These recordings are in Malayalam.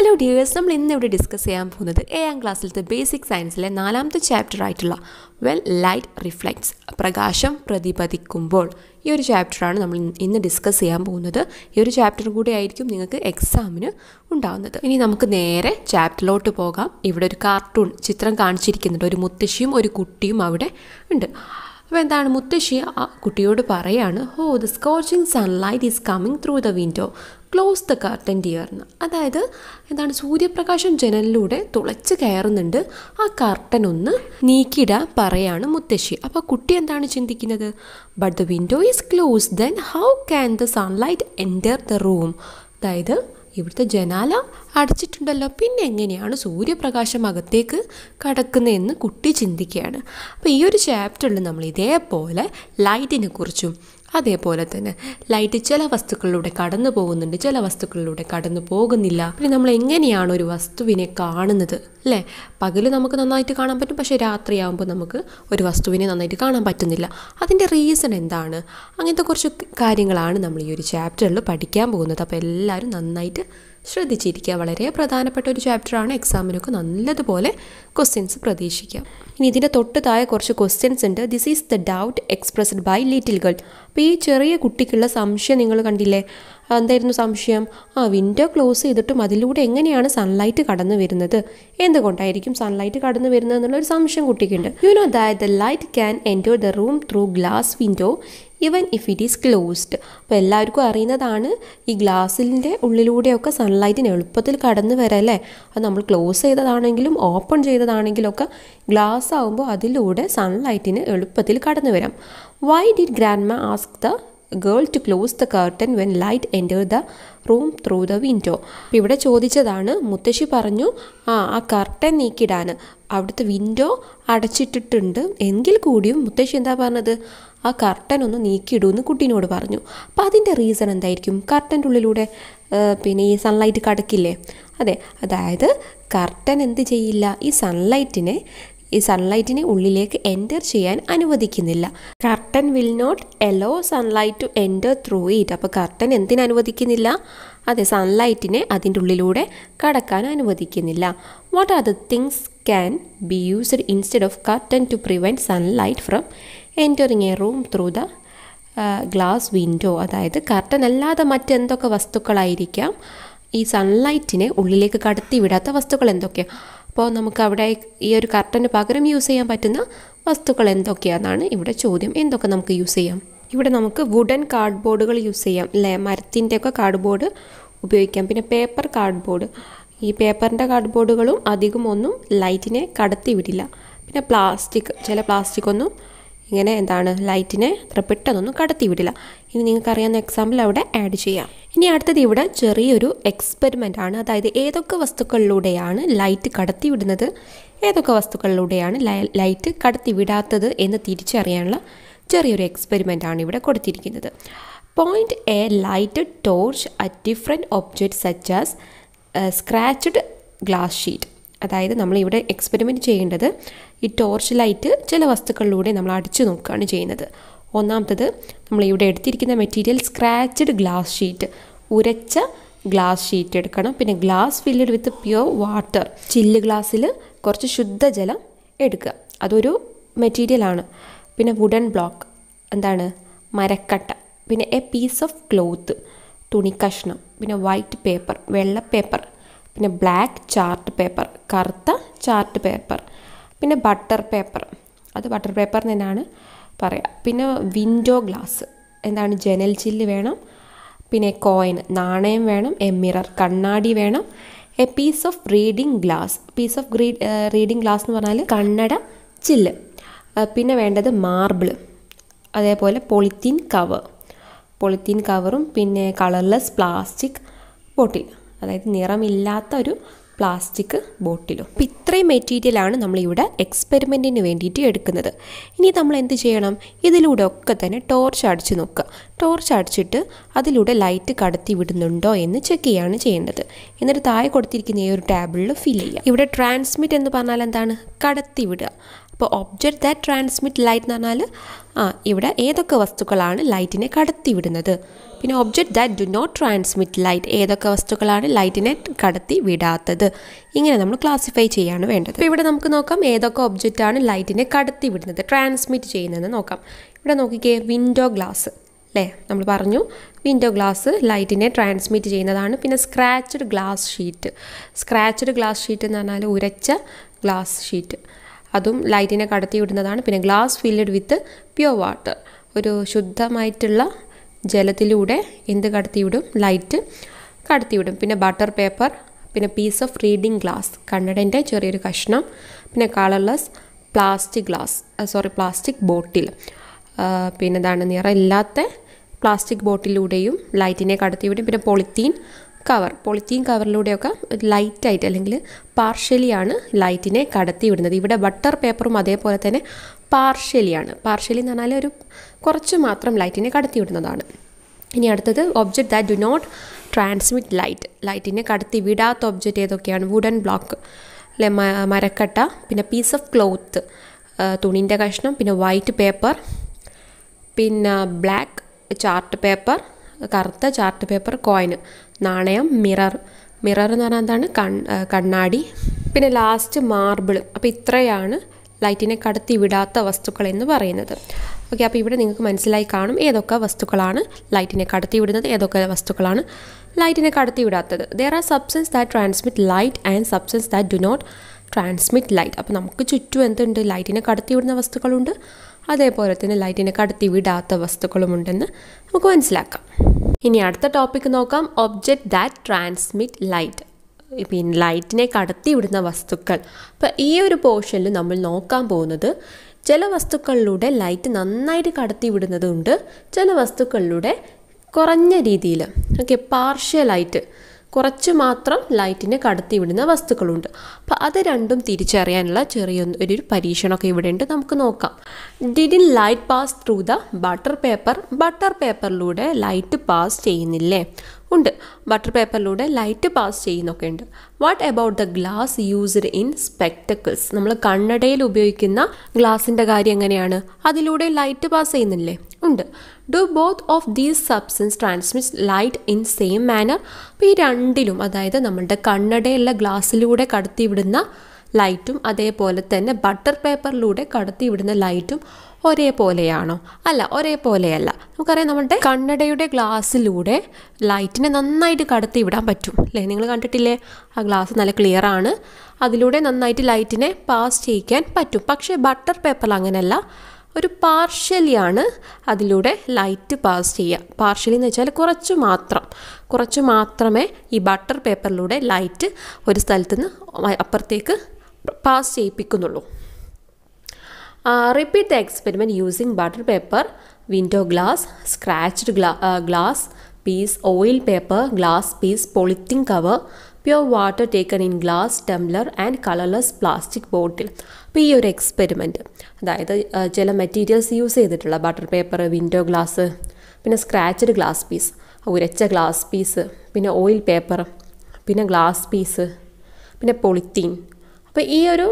ഹലോ ഡിയേഴ്സ് നമ്മൾ ഇന്ന് ഇവിടെ ഡിസ്കസ് ചെയ്യാൻ പോകുന്നത് ഏഴാം ക്ലാസ്സിലത്തെ ബേസിക് സയൻസിലെ നാലാമത്തെ ചാപ്റ്റർ ആയിട്ടുള്ള വെൽ ലൈറ്റ് റിഫ്ലക്ട്സ് പ്രകാശം പ്രതിപതിക്കുമ്പോൾ ഈ ഒരു ചാപ്റ്ററാണ് നമ്മൾ ഇന്ന് ഡിസ്കസ് ചെയ്യാൻ പോകുന്നത് ഈ ഒരു ചാപ്റ്റർ കൂടി ആയിരിക്കും നിങ്ങൾക്ക് എക്സാമിന് ഉണ്ടാവുന്നത് ഇനി നമുക്ക് നേരെ ചാപ്റ്ററിലോട്ട് പോകാം ഇവിടെ ഒരു കാർട്ടൂൺ ചിത്രം കാണിച്ചിരിക്കുന്നുണ്ട് ഒരു മുത്തശ്ശിയും ഒരു കുട്ടിയും അവിടെ ഉണ്ട് അപ്പോൾ എന്താണ് മുത്തശ്ശി ആ കുട്ടിയോട് പറയാണ് oh the scorching sunlight is coming through the window close the curtain എന്ന് അതായത് എന്താണ് സൂര്യപ്രകാശം ജനലിലൂടെ തുളച്ച് കയറുന്നുണ്ട് ആ കർട്ടൻ ഒന്ന് നീക്കിയിടാൻ പറയാണ് മുത്തശ്ശി അപ്പോൾ കുട്ടി എന്താണ് ചിന്തിക്കുന്നത് but the window is close then how can the sunlight enter the room അതായത് ഇവിടുത്തെ ജനാല അടച്ചിട്ടുണ്ടല്ലോ പിന്നെ എങ്ങനെയാണ് സൂര്യപ്രകാശം അകത്തേക്ക് കടക്കുന്നതെന്ന് കുട്ടി ചിന്തിക്കുകയാണ് അപ്പോൾ ഈ ഒരു ചാപ്റ്ററിൽ നമ്മൾ ഇതേപോലെ ലൈറ്റിനെ കുറിച്ചും അതേപോലെ തന്നെ ലൈറ്റ് ചില വസ്തുക്കളിലൂടെ കടന്നു പോകുന്നുണ്ട് ചില വസ്തുക്കളിലൂടെ കടന്നു പോകുന്നില്ല പിന്നെ നമ്മൾ എങ്ങനെയാണ് ഒരു വസ്തുവിനെ കാണുന്നത് അല്ലേ പകൽ നമുക്ക് നന്നായിട്ട് കാണാൻ പറ്റും പക്ഷേ രാത്രിയാകുമ്പോൾ നമുക്ക് ഒരു വസ്തുവിനെ നന്നായിട്ട് കാണാൻ പറ്റുന്നില്ല അതിൻ്റെ റീസൺ എന്താണ് അങ്ങനത്തെ കുറച്ച് കാര്യങ്ങളാണ് നമ്മൾ ഈ ഒരു ചാപ്റ്ററിൽ പഠിക്കാൻ പോകുന്നത് അപ്പോൾ എല്ലാവരും നന്നായിട്ട് ശ്രദ്ധിച്ചിരിക്കുക വളരെ പ്രധാനപ്പെട്ട ഒരു ചാപ്റ്ററാണ് എക്സാമിനൊക്കെ നല്ലതുപോലെ ക്വസ്റ്റ്യൻസ് പ്രതീക്ഷിക്കാം ഇനി ഇതിൻ്റെ തൊട്ട് താഴെ കുറച്ച് ക്വസ്റ്റ്യൻസ് ഉണ്ട് this is the doubt expressed by little girl അപ്പോൾ ഈ ചെറിയ കുട്ടിക്കുള്ള സംശയം നിങ്ങൾ കണ്ടില്ലേ എന്തായിരുന്നു സംശയം ആ വിൻഡോ ക്ലോസ് ചെയ്തിട്ടും അതിലൂടെ എങ്ങനെയാണ് സൺലൈറ്റ് കടന്നു വരുന്നത് എന്തുകൊണ്ടായിരിക്കും സൺലൈറ്റ് കടന്നു വരുന്നത് എന്നുള്ള ഒരു സംശയം കുട്ടിക്കുണ്ട് you know that the light can enter the room through glass window even if it is closed അപ്പോൾ എല്ലാവർക്കും അറിയുന്നതാണ് ഈ ഗ്ലാസ്സിൻ്റെ ഉള്ളിലൂടെയൊക്കെ സൺലൈറ്റിന് എളുപ്പത്തിൽ കടന്നു വരല്ലേ അത് നമ്മൾ ക്ലോസ് ചെയ്തതാണെങ്കിലും ഓപ്പൺ ചെയ്തതാണെങ്കിലൊക്കെ ഗ്ലാസ് ആകുമ്പോൾ അതിലൂടെ സൺലൈറ്റിന് എളുപ്പത്തിൽ കടന്നു വരാം why did grand ma ask the girl to close the curtain when light enter the room through the window ഇവിടെ ചോദിച്ചതാണ് മുത്തശ്ശി പറഞ്ഞു ആ ആ കർട്ടൻ നീക്കിടാൻ അവിടുത്തെ വിൻഡോ അടച്ചിട്ടിട്ടുണ്ട് എങ്കിൽ കൂടിയും മുത്തശ്ശി എന്താ പറഞ്ഞത് ആ കർട്ടൻ ഒന്ന് നീക്കിയിടുമെന്ന് കുട്ടീനോട് പറഞ്ഞു അപ്പം അതിൻ്റെ റീസൺ എന്തായിരിക്കും കർട്ടൻ്റെ ഉള്ളിലൂടെ പിന്നെ ഈ സൺലൈറ്റ് കടക്കില്ലേ അതെ അതായത് കർട്ടൻ എന്ത് ചെയ്യില്ല ഈ സൺലൈറ്റിനെ ഈ സൺലൈറ്റിനെ ഉള്ളിലേക്ക് എൻറ്റർ ചെയ്യാൻ അനുവദിക്കുന്നില്ല curtain will not allow sunlight to enter through it അപ്പോൾ കർട്ടൻ എന്തിനനുവദിക്കുന്നില്ല അനുവദിക്കുന്നില്ല അതെ സൺലൈറ്റിനെ അതിൻ്റെ ഉള്ളിലൂടെ കടക്കാൻ അനുവദിക്കുന്നില്ല what are the things can be used instead of curtain to prevent sunlight from entering a room through the glass window അതായത് കർട്ടൻ അല്ലാതെ മറ്റെന്തൊക്കെ വസ്തുക്കളായിരിക്കാം ഈ സൺലൈറ്റിനെ ഉള്ളിലേക്ക് കടത്തി വിടാത്ത വസ്തുക്കൾ എന്തൊക്കെയാണ് അപ്പോൾ നമുക്ക് അവിടെ ഈ ഒരു കർട്ടന് പകരം യൂസ് ചെയ്യാൻ പറ്റുന്ന വസ്തുക്കൾ എന്തൊക്കെയാണെന്നാണ് ഇവിടെ ചോദ്യം എന്തൊക്കെ നമുക്ക് യൂസ് ചെയ്യാം ഇവിടെ നമുക്ക് വുഡൻ കാർഡ് ബോർഡുകൾ യൂസ് ചെയ്യാം അല്ലേ മരത്തിൻ്റെയൊക്കെ കാർഡ് ബോർഡ് ഉപയോഗിക്കാം പിന്നെ പേപ്പർ കാർഡ് ബോർഡ് ഈ പേപ്പറിൻ്റെ കാർഡ് ബോർഡുകളും അധികം ഒന്നും ലൈറ്റിനെ വിടില്ല പിന്നെ പ്ലാസ്റ്റിക് ചില പ്ലാസ്റ്റിക് ഒന്നും ഇങ്ങനെ എന്താണ് ലൈറ്റിനെ അത്ര പെട്ടെന്നൊന്നും കടത്തി വിടില്ല ഇനി നിങ്ങൾക്കറിയാവുന്ന അറിയാവുന്ന എക്സാമ്പിൾ അവിടെ ആഡ് ചെയ്യാം ഇനി അടുത്തത് ഇവിടെ ചെറിയൊരു എക്സ്പെരിമെൻ്റ് ആണ് അതായത് ഏതൊക്കെ വസ്തുക്കളിലൂടെയാണ് ലൈറ്റ് കടത്തി വിടുന്നത് ഏതൊക്കെ വസ്തുക്കളിലൂടെയാണ് ലൈറ്റ് കടത്തി വിടാത്തത് എന്ന് തിരിച്ചറിയാനുള്ള ചെറിയൊരു എക്സ്പെരിമെൻ്റ് ആണ് ഇവിടെ കൊടുത്തിരിക്കുന്നത് point a light torch at different object such as scratched glass sheet അതായത് നമ്മളിവിടെ എക്സ്പെരിമെൻറ്റ് ചെയ്യേണ്ടത് ഈ ടോർച്ച് ലൈറ്റ് ചില വസ്തുക്കളിലൂടെ നമ്മൾ അടിച്ചു നോക്കുകയാണ് ചെയ്യുന്നത് ഒന്നാമത്തത് നമ്മൾ ഇവിടെ എടുത്തിരിക്കുന്ന മെറ്റീരിയൽ സ്ക്രാച്ചഡ് ഗ്ലാസ് ഷീറ്റ് ഉരച്ച ഗ്ലാസ് ഷീറ്റ് എടുക്കണം പിന്നെ glass filled with pure water ചില്ല് ഗ്ലാസ്സിൽ കുറച്ച് ശുദ്ധജലം എടുക്കുക അതൊരു മെറ്റീരിയലാണ് പിന്നെ വുഡൻ ബ്ലോക്ക് എന്താണ് മരക്കട്ട പിന്നെ എ പീസ് ഓഫ് ക്ലോത്ത് തുണിക്കഷ്ണം പിന്നെ വൈറ്റ് പേപ്പർ വെള്ള പേപ്പർ പിന്നെ ബ്ലാക്ക് ചാർട്ട് പേപ്പർ കറുത്ത ചാർട്ട് പേപ്പർ പിന്നെ ബട്ടർ പേപ്പർ അത് ബട്ടർ പേപ്പർ തന്നെയാണ് പറയുക പിന്നെ വിൻഡോ ഗ്ലാസ് എന്താണ് ജനൽ ചില്ല് വേണം പിന്നെ കോയിൻ നാണയം വേണം എ മിറർ കണ്ണാടി വേണം a piece of reading glass piece of reading reading glass എന്ന് പറഞ്ഞാൽ കണ്ണട ചില്ല് പിന്നെ വേണ്ടത് മാർബിൾ അതേപോലെ പൊളിത്തീൻ കവർ പൊളിത്തീൻ കവറും പിന്നെ കളർലെസ് പ്ലാസ്റ്റിക് ബോട്ടിൽ അതായത് നിറമില്ലാത്ത ഒരു പ്ലാസ്റ്റിക് ബോട്ടിലും അപ്പം ഇത്രയും മെറ്റീരിയലാണ് നമ്മളിവിടെ എക്സ്പെരിമെൻറ്റിന് വേണ്ടിയിട്ട് എടുക്കുന്നത് ഇനി നമ്മൾ എന്ത് ചെയ്യണം ഇതിലൂടെ ഒക്കെ തന്നെ ടോർച്ച് അടിച്ച് നോക്കുക ടോർച്ച് അടിച്ചിട്ട് അതിലൂടെ ലൈറ്റ് കടത്തി വിടുന്നുണ്ടോ എന്ന് ചെക്ക് ചെയ്യുകയാണ് ചെയ്യേണ്ടത് എന്നിട്ട് താഴെ കൊടുത്തിരിക്കുന്ന ഈ ഒരു ടാബിളിൽ ഫിൽ ചെയ്യുക ഇവിടെ ട്രാൻസ്മിറ്റ് എന്ന് പറഞ്ഞാൽ എന്താണ് കടത്തി വിടുക അപ്പോൾ ഒബ്ജക്റ്റ് ദാറ്റ് ട്രാൻസ്മിറ്റ് ലൈറ്റ് എന്ന് പറഞ്ഞാൽ ആ ഇവിടെ ഏതൊക്കെ വസ്തുക്കളാണ് ലൈറ്റിനെ കടത്തിവിടുന്നത് പിന്നെ object that do not transmit light ഏതൊക്കെ വസ്തുക്കളാണ് ലൈറ്റിനെ കടത്തി വിടാത്തത് ഇങ്ങനെ നമ്മൾ ക്ലാസിഫൈ ചെയ്യാണ് വേണ്ടത് അപ്പോൾ ഇവിടെ നമുക്ക് നോക്കാം ഏതൊക്കെ ഒബ്ജക്റ്റ് ആണ് ലൈറ്റിനെ കടത്തി വിടുന്നത് ട്രാൻസ്മിറ്റ് ചെയ്യുന്നതെന്ന് നോക്കാം ഇവിടെ നോക്കിക്കേ വിൻഡോ ഗ്ലാസ് അല്ലേ നമ്മൾ പറഞ്ഞു വിൻഡോ ഗ്ലാസ് ലൈറ്റിനെ ട്രാൻസ്മിറ്റ് ചെയ്യുന്നതാണ് പിന്നെ scratched glass sheet scratched glass sheet എന്ന് പറഞ്ഞാൽ ഉരച്ച ഗ്ലാസ് ഷീറ്റ് അതും ലൈറ്റിനെ കടത്തി വിടുന്നതാണ് പിന്നെ glass filled with pure water ഒരു ശുദ്ധമായിട്ടുള്ള ജലത്തിലൂടെ എന്ത് കടത്തിവിടും ലൈറ്റ് കടത്തിവിടും പിന്നെ ബട്ടർ പേപ്പർ പിന്നെ പീസ് ഓഫ് റീഡിംഗ് ഗ്ലാസ് കണ്ണടൻ്റെ ചെറിയൊരു കഷ്ണം പിന്നെ colourless plastic glass sorry plastic bottle പിന്നെ എന്താണ് നിറമില്ലാത്ത പ്ലാസ്റ്റിക് ബോട്ടിലൂടെയും ലൈറ്റിനെ കടത്തിവിടും പിന്നെ പോളിത്തീൻ കവർ പോളിത്തീൻ കവറിലൂടെയൊക്കെ ലൈറ്റായിട്ട് അല്ലെങ്കിൽ പാർഷ്യലിയാണ് ലൈറ്റിനെ കടത്തിവിടുന്നത് ഇവിടെ ബട്ടർ പേപ്പറും അതേപോലെ തന്നെ പാർഷ്യലിയാണ് പാർഷ്യലി എന്ന് പറഞ്ഞാൽ ഒരു കുറച്ച് മാത്രം ലൈറ്റിനെ കടത്തിവിടുന്നതാണ് ഇനി അടുത്തത് object that do not transmit light ലൈറ്റിനെ കടത്തി വിടാത്ത ഒബ്ജക്റ്റ് ഏതൊക്കെയാണ് വുഡൻ ബ്ലോക്ക് അല്ലെ മരക്കട്ട പിന്നെ പീസ് ഓഫ് ക്ലോത്ത് തുണിൻ്റെ കഷ്ണം പിന്നെ വൈറ്റ് പേപ്പർ പിന്നെ ബ്ലാക്ക് ചാർട്ട് പേപ്പർ കറുത്ത ചാർട്ട് പേപ്പർ കോയിന് നാണയം മിറർ മിറർ എന്ന് പറഞ്ഞാൽ എന്താണ് കണ്ണാടി പിന്നെ ലാസ്റ്റ് മാർബിൾ അപ്പോൾ ഇത്രയാണ് ലൈറ്റിനെ കടത്തി വിടാത്ത വസ്തുക്കൾ എന്ന് പറയുന്നത് ഓക്കെ അപ്പോൾ ഇവിടെ നിങ്ങൾക്ക് മനസ്സിലായി കാണും ഏതൊക്കെ വസ്തുക്കളാണ് ലൈറ്റിനെ കടത്തി വിടുന്നത് ഏതൊക്കെ വസ്തുക്കളാണ് ലൈറ്റിനെ കടത്തി വിടാത്തത് there are substance that transmit light and substance that do not transmit light അപ്പോൾ നമുക്ക് ചുറ്റും എന്തുണ്ട് ലൈറ്റിനെ കടത്തി വിടുന്ന വസ്തുക്കളുണ്ട് അതേപോലെ തന്നെ ലൈറ്റിനെ കടത്തി വിടാത്ത വസ്തുക്കളുമുണ്ടെന്ന് നമുക്ക് മനസ്സിലാക്കാം ഇനി അടുത്ത ടോപ്പിക് നോക്കാം ഒബ്ജക്റ്റ് ദാറ്റ് ട്രാൻസ്മിറ്റ് ലൈറ്റ് പിന്നെ ലൈറ്റിനെ കടത്തിവിടുന്ന വസ്തുക്കൾ അപ്പോൾ ഈ ഒരു പോർഷനിൽ നമ്മൾ നോക്കാൻ പോകുന്നത് ചില വസ്തുക്കളിലൂടെ ലൈറ്റ് നന്നായിട്ട് കടത്തിവിടുന്നതുണ്ട് ചില വസ്തുക്കളിലൂടെ കുറഞ്ഞ രീതിയിൽ ഓക്കെ പാർഷ്യലായിട്ട് കുറച്ച് മാത്രം ലൈറ്റിനെ കടത്തിവിടുന്ന വസ്തുക്കളുണ്ട് അപ്പോൾ അത് രണ്ടും തിരിച്ചറിയാനുള്ള ചെറിയ ഒരു പരീക്ഷണമൊക്കെ ഇവിടെ ഉണ്ട് നമുക്ക് നോക്കാം didn't light pass through the butter paper butter പേപ്പറിലൂടെ ലൈറ്റ് പാസ് ചെയ്യുന്നില്ലേ ഉണ്ട് ബട്ടർ പേപ്പറിലൂടെ ലൈറ്റ് പാസ് ചെയ്യുന്നൊക്കെ ഉണ്ട് what about the glass used in spectacles നമ്മൾ കണ്ണടയിൽ ഉപയോഗിക്കുന്ന ഗ്ലാസിൻ്റെ കാര്യം എങ്ങനെയാണ് അതിലൂടെ ലൈറ്റ് പാസ് ചെയ്യുന്നില്ലേ ഉണ്ട് do both of these substance transmit light in same manner അപ്പം ഈ രണ്ടിലും അതായത് നമ്മളുടെ കണ്ണടയുള്ള ഗ്ലാസ്സിലൂടെ കടത്തിവിടുന്ന ലൈറ്റും അതേപോലെ തന്നെ ബട്ടർ പേപ്പറിലൂടെ കടത്തിവിടുന്ന ലൈറ്റും ഒരേപോലെയാണോ അല്ല ഒരേപോലെയല്ല നമുക്കറിയാം നമ്മുടെ കണ്ണടയുടെ ഗ്ലാസ്സിലൂടെ ലൈറ്റിനെ നന്നായിട്ട് കടത്തി വിടാൻ പറ്റും അല്ലേ നിങ്ങൾ കണ്ടിട്ടില്ലേ ആ ഗ്ലാസ് നല്ല ക്ലിയർ ആണ് അതിലൂടെ നന്നായിട്ട് ലൈറ്റിനെ പാസ് ചെയ്യിക്കാൻ പറ്റും പക്ഷേ ബട്ടർ പേപ്പറിൽ അങ്ങനെയല്ല ഒരു പാർഷ്യലിയാണ് അതിലൂടെ ലൈറ്റ് പാസ് ചെയ്യുക പാർഷ്യലി എന്ന് വെച്ചാൽ കുറച്ച് മാത്രം കുറച്ച് മാത്രമേ ഈ ബട്ടർ പേപ്പറിലൂടെ ലൈറ്റ് ഒരു സ്ഥലത്തു നിന്ന് അപ്പുറത്തേക്ക് പാസ് ചെയ്യിപ്പിക്കുന്നുള്ളൂ repeat the experiment using butter paper window glass scratched glass piece oil paper glass piece polythene cover pure water taken in glass tumbler and colourless plastic bottle അപ്പോൾ ഈ ഒരു എക്സ്പെരിമെൻറ്റ് അതായത് ചില മെറ്റീരിയൽസ് യൂസ് ചെയ്തിട്ടുള്ള ബട്ടർ പേപ്പർ വിൻഡോ ഗ്ലാസ് പിന്നെ സ്ക്രാച്ചഡ് ഗ്ലാസ് പീസ് ഉരച്ച ഗ്ലാസ് പീസ് പിന്നെ ഓയിൽ പേപ്പർ പിന്നെ ഗ്ലാസ് പീസ് പിന്നെ പൊളിത്തീൻ അപ്പോൾ ഈ ഒരു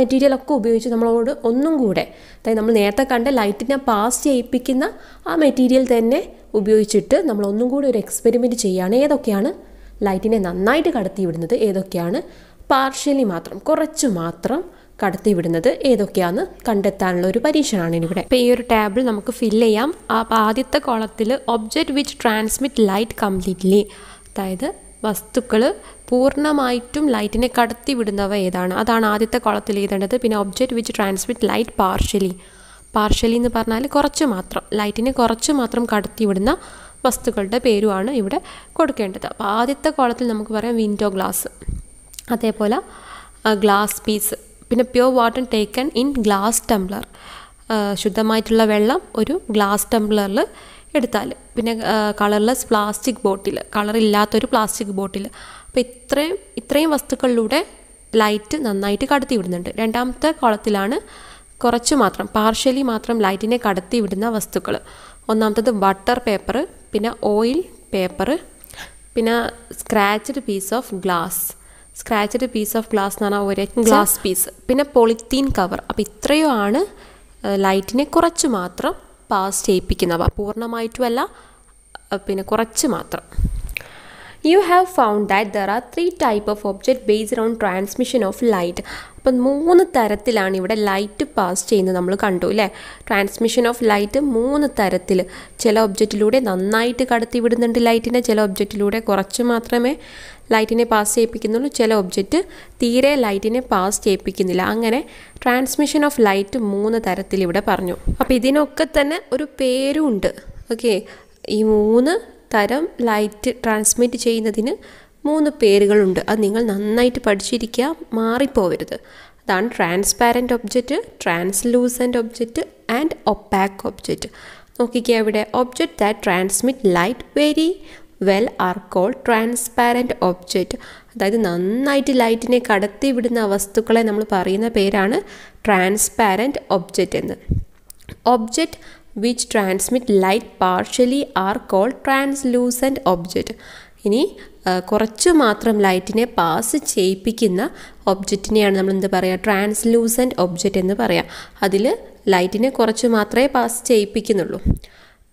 മെറ്റീരിയലൊക്കെ ഉപയോഗിച്ച് നമ്മളോട് ഒന്നും കൂടെ അതായത് നമ്മൾ നേരത്തെ കണ്ട ലൈറ്റിനെ പാസ് ചെയ്യിപ്പിക്കുന്ന ആ മെറ്റീരിയൽ തന്നെ ഉപയോഗിച്ചിട്ട് നമ്മൾ ഒന്നും കൂടി ഒരു എക്സ്പെരിമെൻറ്റ് ചെയ്യുകയാണ് ഏതൊക്കെയാണ് ലൈറ്റിനെ നന്നായിട്ട് കടത്തി വിടുന്നത് ഏതൊക്കെയാണ് പാർഷ്യലി മാത്രം കുറച്ചു മാത്രം കടത്തിവിടുന്നത് ഏതൊക്കെയാണെന്ന് കണ്ടെത്താനുള്ള ഒരു പരീക്ഷണമാണ് ഇവിടെ അപ്പോൾ ഈ ഒരു ടേബിൾ നമുക്ക് ഫിൽ ചെയ്യാം അപ്പോൾ ആദ്യത്തെ കോളത്തിൽ object which transmit light completely അതായത് വസ്തുക്കൾ പൂർണ്ണമായിട്ടും ലൈറ്റിനെ കടത്തിവിടുന്നവ ഏതാണ് അതാണ് ആദ്യത്തെ കോളത്തിൽ എഴുതേണ്ടത് പിന്നെ object which transmit light partially partially എന്ന് പറഞ്ഞാൽ കുറച്ച് മാത്രം ലൈറ്റിനെ കുറച്ച് മാത്രം കടത്തിവിടുന്ന വസ്തുക്കളുടെ പേരുമാണ് ഇവിടെ കൊടുക്കേണ്ടത് അപ്പോൾ ആദ്യത്തെ കോളത്തിൽ നമുക്ക് പറയാം വിൻഡോ ഗ്ലാസ് അതേപോലെ ഗ്ലാസ് പീസ് പിന്നെ pure water taken in glass tumbler ശുദ്ധമായിട്ടുള്ള വെള്ളം ഒരു ഗ്ലാസ് ടംബ്ലറിൽ എടുത്താൽ പിന്നെ കളർലെസ് പ്ലാസ്റ്റിക് ബോട്ടിൽ കളറില്ലാത്തൊരു പ്ലാസ്റ്റിക് ബോട്ടിൽ അപ്പോൾ ഇത്രയും ഇത്രയും വസ്തുക്കളിലൂടെ ലൈറ്റ് നന്നായിട്ട് കടത്തി വിടുന്നുണ്ട് രണ്ടാമത്തെ കോളത്തിലാണ് കുറച്ച് മാത്രം പാർഷ്യലി മാത്രം ലൈറ്റിനെ കടത്തി വിടുന്ന വസ്തുക്കൾ ഒന്നാമത്തത് ബട്ടർ പേപ്പർ പിന്നെ ഓയിൽ പേപ്പർ പിന്നെ scratched piece of glass scratched piece of glass എന്ന് പറഞ്ഞാൽ ഒരേ ഗ്ലാസ് പീസ് പിന്നെ പൊളിത്തീൻ കവർ അപ്പോൾ ആണ് ലൈറ്റിനെ കുറച്ച് മാത്രം പാസ് ചെയ്യിപ്പിക്കുന്നവ പൂർണ്ണമായിട്ടുമല്ല പിന്നെ കുറച്ച് മാത്രം you have found that there are three type of object based on transmission of light അപ്പം മൂന്ന് തരത്തിലാണ് ഇവിടെ ലൈറ്റ് പാസ് ചെയ്യുന്നത് നമ്മൾ കണ്ടു അല്ലേ ട്രാൻസ്മിഷൻ ഓഫ് ലൈറ്റ് മൂന്ന് തരത്തിൽ ചില ഒബ്ജക്റ്റിലൂടെ നന്നായിട്ട് കടത്തി വിടുന്നുണ്ട് ലൈറ്റിനെ ചില ഒബ്ജക്റ്റിലൂടെ കുറച്ച് മാത്രമേ ലൈറ്റിനെ പാസ് ചെയ്യിപ്പിക്കുന്നുള്ളൂ ചില ഒബ്ജക്റ്റ് തീരെ ലൈറ്റിനെ പാസ് ചെയ്യിപ്പിക്കുന്നില്ല അങ്ങനെ ട്രാൻസ്മിഷൻ ഓഫ് ലൈറ്റ് മൂന്ന് തരത്തിൽ ഇവിടെ പറഞ്ഞു അപ്പോൾ ഇതിനൊക്കെ തന്നെ ഒരു പേരുണ്ട് ഓക്കെ ഈ മൂന്ന് തരം ലൈറ്റ് ട്രാൻസ്മിറ്റ് ചെയ്യുന്നതിന് മൂന്ന് പേരുകളുണ്ട് അത് നിങ്ങൾ നന്നായിട്ട് പഠിച്ചിരിക്കുക മാറിപ്പോവരുത് അതാണ് transparent object translucent object and opaque object നോക്കിക്കുക ഇവിടെ object that transmit light very well are call transparent object അതായത് നന്നായിട്ട് ലൈറ്റിനെ കടത്തിവിടുന്ന വസ്തുക്കളെ നമ്മൾ പറയുന്ന പേരാണ് ട്രാൻസ്പാരൻറ്റ് ഒബ്ജക്റ്റ് എന്ന് object which transmit light partially are called translucent object. ഇനി കുറച്ച് മാത്രം ലൈറ്റിനെ പാസ് ചെയ്യിപ്പിക്കുന്ന ഒബ്ജക്റ്റിനെയാണ് നമ്മൾ എന്ത് പറയുക ട്രാൻസ്ലൂസൻറ്റ് ഒബ്ജക്റ്റ് എന്ന് പറയാം അതിൽ ലൈറ്റിനെ കുറച്ച് മാത്രമേ പാസ് ചെയ്യിപ്പിക്കുന്നുള്ളൂ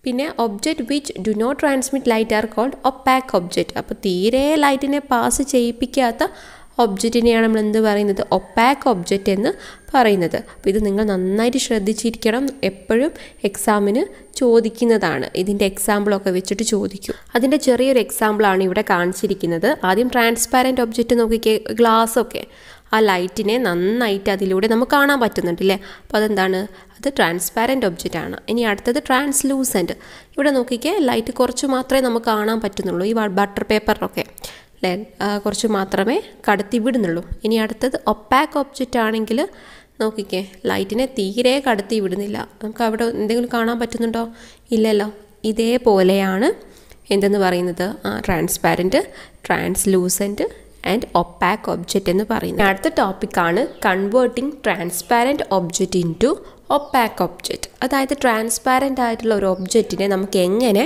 പിന്നെ object which do not transmit light are called opaque object അപ്പോൾ തീരെ ലൈറ്റിനെ പാസ് ചെയ്യിപ്പിക്കാത്ത ഒബ്ജക്റ്റിനെയാണ് നമ്മൾ എന്ത് പറയുന്നത് ഒപ്പാക്ക് ഒബ്ജക്റ്റ് എന്ന് പറയുന്നത് അപ്പോൾ ഇത് നിങ്ങൾ നന്നായിട്ട് ശ്രദ്ധിച്ചിരിക്കണം എപ്പോഴും എക്സാമിന് ചോദിക്കുന്നതാണ് ഇതിൻ്റെ എക്സാമ്പിളൊക്കെ വെച്ചിട്ട് ചോദിക്കും അതിൻ്റെ ചെറിയൊരു എക്സാമ്പിളാണ് ഇവിടെ കാണിച്ചിരിക്കുന്നത് ആദ്യം ട്രാൻസ്പാരൻറ്റ് ഒബ്ജക്റ്റ് നോക്കിക്കേ ഗ്ലാസ്സൊക്കെ ആ ലൈറ്റിനെ നന്നായിട്ട് അതിലൂടെ നമുക്ക് കാണാൻ പറ്റുന്നുണ്ട് അല്ലേ അപ്പോൾ അതെന്താണ് അത് ട്രാൻസ്പാരൻ്റ് ഒബ്ജക്റ്റ് ആണ് ഇനി അടുത്തത് ട്രാൻസ്ലൂസൻറ്റ് ഇവിടെ നോക്കിക്കേ ലൈറ്റ് കുറച്ച് മാത്രമേ നമുക്ക് കാണാൻ പറ്റുന്നുള്ളൂ ഈ ബട്ടർ പേപ്പറിലൊക്കെ കുറച്ച് മാത്രമേ കടത്തി വിടുന്നുള്ളൂ ഇനി അടുത്തത് ഒപ്പാക്ക് ഓബ്ജക്റ്റ് ആണെങ്കിൽ നോക്കിക്കേ ലൈറ്റിനെ തീരെ കടത്തി വിടുന്നില്ല നമുക്ക് അവിടെ എന്തെങ്കിലും കാണാൻ പറ്റുന്നുണ്ടോ ഇല്ലല്ലോ ഇതേപോലെയാണ് എന്തെന്ന് പറയുന്നത് transparent translucent and opaque object എന്ന് പറയുന്നത് അടുത്ത ടോപ്പിക്കാണ് converting transparent object into opaque object അതായത് ട്രാൻസ്പാരൻ്റ് ആയിട്ടുള്ള ഒരു ഒബ്ജക്റ്റിനെ നമുക്ക് എങ്ങനെ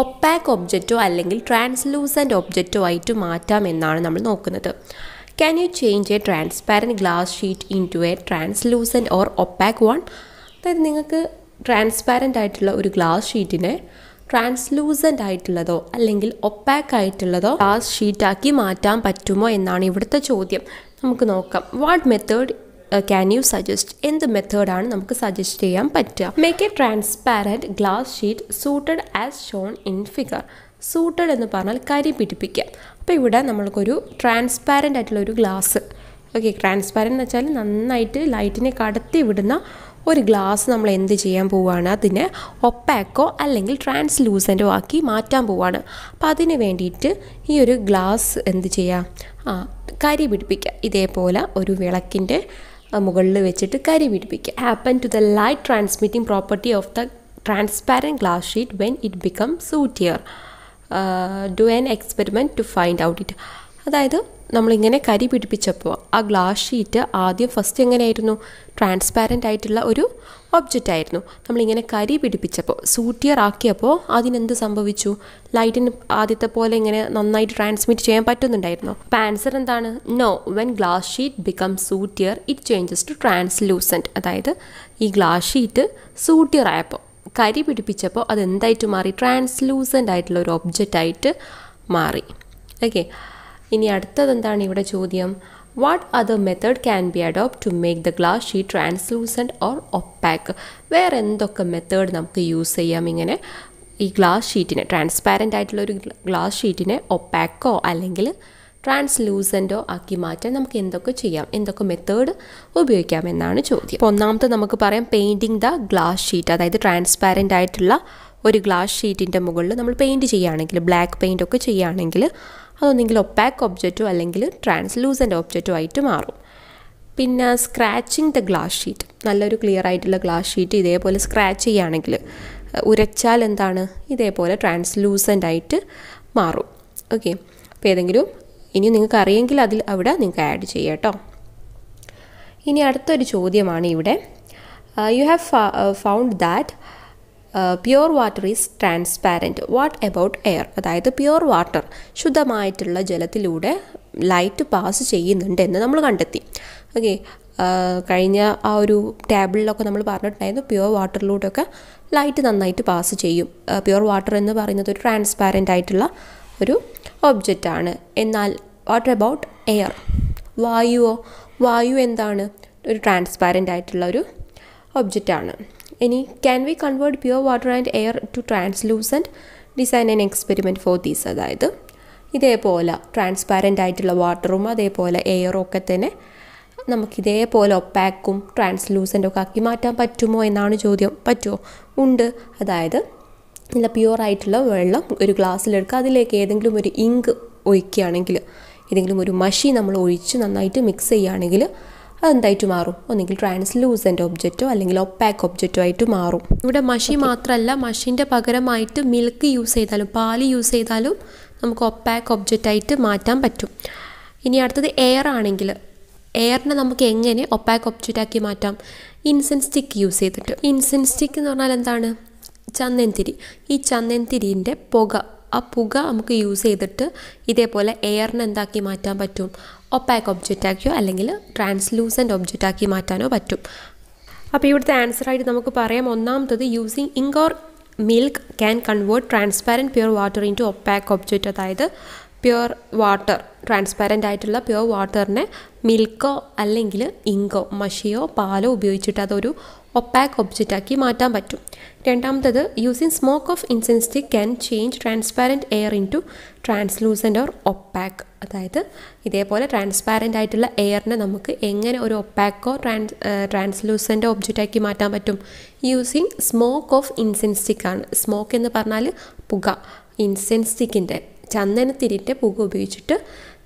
ഒപ്പാക്ക് ഒബ്ജക്റ്റോ അല്ലെങ്കിൽ ട്രാൻസ്ലൂസൻറ്റ് ഒബ്ജക്റ്റോ ആയിട്ട് മാറ്റാം എന്നാണ് നമ്മൾ നോക്കുന്നത് can you change a transparent glass sheet into a translucent or opaque one അതായത് നിങ്ങൾക്ക് ട്രാൻസ്പാരൻ്റ് ആയിട്ടുള്ള ഒരു ഗ്ലാസ് ഷീറ്റിനെ ട്രാൻസ്ലൂസൻ്റ് ആയിട്ടുള്ളതോ അല്ലെങ്കിൽ ഒപ്പാക്ക് ആയിട്ടുള്ളതോ ഗ്ലാസ് ഷീറ്റാക്കി മാറ്റാൻ പറ്റുമോ എന്നാണ് ഇവിടുത്തെ ചോദ്യം നമുക്ക് നോക്കാം what method can you suggest എന്ത് മെത്തേഡാണ് നമുക്ക് സജസ്റ്റ് ചെയ്യാൻ പറ്റുക make a transparent glass sheet sooted as shown in figure sooted എന്ന് പറഞ്ഞാൽ കരി പിടിപ്പിക്കുക അപ്പോൾ ഇവിടെ നമ്മൾക്കൊരു ട്രാൻസ്പാരൻ്റ് ആയിട്ടുള്ള ഒരു ഗ്ലാസ് ഓക്കെ ട്രാൻസ്പാരൻ്റ് എന്ന് വെച്ചാൽ നന്നായിട്ട് ലൈറ്റിനെ കടത്തി വിടുന്ന ഒരു ഗ്ലാസ് നമ്മൾ എന്ത് ചെയ്യാൻ പോവുകയാണ് അതിനെ ഒപ്പാക്കോ അല്ലെങ്കിൽ ട്രാൻസ്ലൂസൻ്റോ ആക്കി മാറ്റാൻ പോവുകയാണ് അപ്പോൾ അതിന് വേണ്ടിയിട്ട് ഈ ഒരു ഗ്ലാസ് എന്ത് ചെയ്യുക ആ കരി പിടിപ്പിക്കുക ഇതേപോലെ ഒരു വിളക്കിൻ്റെ മുകളിൽ വെച്ചിട്ട് കരി പിടിപ്പിക്കുക happen to the light transmitting property of the transparent glass sheet when it become sootier do an experiment to find out it അതായത് നമ്മളിങ്ങനെ കരി പിടിപ്പിച്ചപ്പോൾ ആ ഗ്ലാസ് ഷീറ്റ് ആദ്യം ഫസ്റ്റ് എങ്ങനെയായിരുന്നു ട്രാൻസ്പാരൻ്റ് ആയിട്ടുള്ള ഒരു ഒബ്ജക്റ്റ് ആയിരുന്നു നമ്മളിങ്ങനെ കരി പിടിപ്പിച്ചപ്പോൾ സൂട്ടിയർ ആക്കിയപ്പോൾ അതിനെന്ത് സംഭവിച്ചു ലൈറ്റിന് ആദ്യത്തെ പോലെ ഇങ്ങനെ നന്നായിട്ട് ട്രാൻസ്മിറ്റ് ചെയ്യാൻ പറ്റുന്നുണ്ടായിരുന്നു അപ്പം ആൻസർ എന്താണ് no when glass sheet become sootier it changes to translucent അതായത് ഈ ഗ്ലാസ് ഷീറ്റ് സൂട്ടിയർ ആയപ്പോൾ കരി പിടിപ്പിച്ചപ്പോൾ അതെന്തായിട്ട് മാറി ട്രാൻസ്ലൂസൻ്റ് ആയിട്ടുള്ള ഒരു ഒബ്ജക്റ്റ് ആയിട്ട് മാറി ഓക്കെ ഇനി അടുത്തതെന്താണ് ഇവിടെ ചോദ്യം what other method can be adopt to make the glass sheet translucent or opaque വേറെ എന്തൊക്കെ മെത്തേഡ് നമുക്ക് യൂസ് ചെയ്യാം ഇങ്ങനെ ഈ ഗ്ലാസ് ഷീറ്റിനെ ട്രാൻസ്പാരൻ്റ് ആയിട്ടുള്ള ഒരു ഗ്ലാസ് ഷീറ്റിനെ ഒപ്പാക്കോ അല്ലെങ്കിൽ ട്രാൻസ്ലൂസൻറ്റോ ആക്കി മാറ്റാൻ നമുക്ക് എന്തൊക്കെ ചെയ്യാം എന്തൊക്കെ മെത്തേഡ് ഉപയോഗിക്കാം എന്നാണ് ചോദ്യം അപ്പോൾ ഒന്നാമത്തെ നമുക്ക് പറയാം പെയിൻറ്റിങ് ദ ഗ്ലാസ് ഷീറ്റ് അതായത് ട്രാൻസ്പാരൻ്റ് ആയിട്ടുള്ള ഒരു ഗ്ലാസ് ഷീറ്റിൻ്റെ മുകളിൽ നമ്മൾ പെയിൻറ്റ് ചെയ്യുകയാണെങ്കിൽ ബ്ലാക്ക് പെയിൻ്റ് ഒക്കെ ചെയ്യുകയാണെങ്കിൽ അതൊന്നെങ്കിൽ ഒപ്പാക്ക് ഒബ്ജക്റ്റോ അല്ലെങ്കിൽ ട്രാൻസ്ലൂസൻ്റ് ഒബ്ജക്റ്റോ ആയിട്ട് മാറും പിന്നെ സ്ക്രാച്ചിങ് ദ ഗ്ലാസ് ഷീറ്റ് നല്ലൊരു ക്ലിയർ ആയിട്ടുള്ള ഗ്ലാസ് ഷീറ്റ് ഇതേപോലെ സ്ക്രാച്ച് ചെയ്യുകയാണെങ്കിൽ ഉരച്ചാൽ എന്താണ് ഇതേപോലെ ട്രാൻസ്ലൂസൻ്റ് ആയിട്ട് മാറും ഓക്കെ അപ്പോൾ ഏതെങ്കിലും ഇനി നിങ്ങൾക്ക് അറിയെങ്കിൽ അതിൽ അവിടെ നിങ്ങൾക്ക് ആഡ് ചെയ്യാം കേട്ടോ ഇനി അടുത്തൊരു ചോദ്യമാണ് ഇവിടെ you have found that pure water is transparent what about air അതായത് പ്യുവർ വാട്ടർ ശുദ്ധമായിട്ടുള്ള ജലത്തിലൂടെ ലൈറ്റ് പാസ് ചെയ്യുന്നുണ്ട് എന്ന് നമ്മൾ കണ്ടെത്തി ഓക്കെ uh, കഴിഞ്ഞ ആ ഒരു ടേബിളിലൊക്കെ നമ്മൾ പറഞ്ഞിട്ടുണ്ടായിരുന്നു പ്യുവർ വാട്ടറിലൂടെയൊക്കെ ലൈറ്റ് നന്നായിട്ട് പാസ് ചെയ്യും പ്യുവർ uh, വാട്ടർ എന്ന് പറയുന്നത് ഒരു ട്രാൻസ്പാരൻ്റ് ആയിട്ടുള്ള ഒരു ഒബ്ജക്റ്റാണ് എന്നാൽ വാട്ട് എബൌട്ട് എയർ വായുവോ വായു എന്താണ് ഒരു ട്രാൻസ്പാരൻ്റ് ആയിട്ടുള്ള ഒരു ഒബ്ജക്റ്റാണ് ഇനി can we convert pure water and air to translucent design and experiment for these അതായത് ഇതേപോലെ ട്രാൻസ്പാരൻ്റ് ആയിട്ടുള്ള വാട്ടറും അതേപോലെ എയറും ഒക്കെ തന്നെ നമുക്കിതേപോലെ ഒപ്പാക്കും ട്രാൻസ്ലൂസൻ്റ് ഒക്കെ ആക്കി മാറ്റാൻ പറ്റുമോ എന്നാണ് ചോദ്യം പറ്റുമോ ഉണ്ട് അതായത് നല്ല പ്യുവറായിട്ടുള്ള വെള്ളം ഒരു ഗ്ലാസ്സിലെടുക്കുക അതിലേക്ക് ഏതെങ്കിലും ഒരു ഇങ്ക് ഒഴിക്കുകയാണെങ്കിൽ ഏതെങ്കിലും ഒരു മഷി നമ്മൾ ഒഴിച്ച് നന്നായിട്ട് മിക്സ് ചെയ്യുകയാണെങ്കിൽ അതെന്തായിട്ട് മാറും ഒന്നുകിൽ ട്രാൻസ്ലൂസൻ്റ് ഒബ്ജക്റ്റോ അല്ലെങ്കിൽ ഒപ്പാക്ക് ഒബ്ജക്റ്റോ ആയിട്ട് മാറും ഇവിടെ മഷി മാത്രമല്ല മഷീൻ്റെ പകരമായിട്ട് മിൽക്ക് യൂസ് ചെയ്താലും പാല് യൂസ് ചെയ്താലും നമുക്ക് ഒപ്പാക്ക് ആയിട്ട് മാറ്റാൻ പറ്റും ഇനി അടുത്തത് എയർ ആണെങ്കിൽ എയറിനെ നമുക്ക് എങ്ങനെ ഒപ്പാക്ക് ആക്കി മാറ്റാം ഇൻസെൻസ് സ്റ്റിക്ക് യൂസ് ചെയ്തിട്ട് ഇൻസെൻസ് സ്റ്റിക്ക് എന്ന് പറഞ്ഞാൽ എന്താണ് ചന്ദൻതിരി ഈ ചന്ദൻതിരിൻ്റെ പുക ആ പുക നമുക്ക് യൂസ് ചെയ്തിട്ട് ഇതേപോലെ എയറിനെ എന്താക്കി മാറ്റാൻ പറ്റും ഒപ്പാക്ക് ഒബ്ജക്റ്റ് ആക്കിയോ അല്ലെങ്കിൽ ട്രാൻസ്ലൂസൻറ്റ് ഒബ്ജക്റ്റ് ആക്കി മാറ്റാനോ പറ്റും അപ്പോൾ ഇവിടുത്തെ ആൻസറായിട്ട് നമുക്ക് പറയാം ഒന്നാമത്തത് using ink or milk can convert transparent pure water into opaque object അതായത് പ്യുവർ വാട്ടർ ട്രാൻസ്പാരൻ്റ് ആയിട്ടുള്ള പ്യുവർ വാട്ടറിനെ മിൽക്കോ അല്ലെങ്കിൽ ഇങ്കോ മഷിയോ പാലോ ഉപയോഗിച്ചിട്ട് അതൊരു ഒപ്പാക്ക് ഒബ്ജക്റ്റാക്കി മാറ്റാൻ പറ്റും രണ്ടാമത്തത് using smoke of incense can change transparent air into translucent or opaque അതായത് ഇതേപോലെ ട്രാൻസ്പാരൻ്റ് ആയിട്ടുള്ള എയറിനെ നമുക്ക് എങ്ങനെ ഒരു ഒപ്പാക്കോ ട്രാൻസ് ട്രാൻസ്ലൂസൻ്റ് ഒബ്ജക്റ്റാക്കി മാറ്റാൻ പറ്റും യൂസിങ് സ്മോക്ക് ഓഫ് ഇൻസെൻസ് സ്റ്റിക്കാണ് സ്മോക്ക് എന്ന് പറഞ്ഞാൽ പുക ഇൻസെൻസ്റ്റിക്കിൻ്റെ സ്റ്റിക്കിൻ്റെ ചന്ദനത്തിരിൻ്റെ പുക ഉപയോഗിച്ചിട്ട്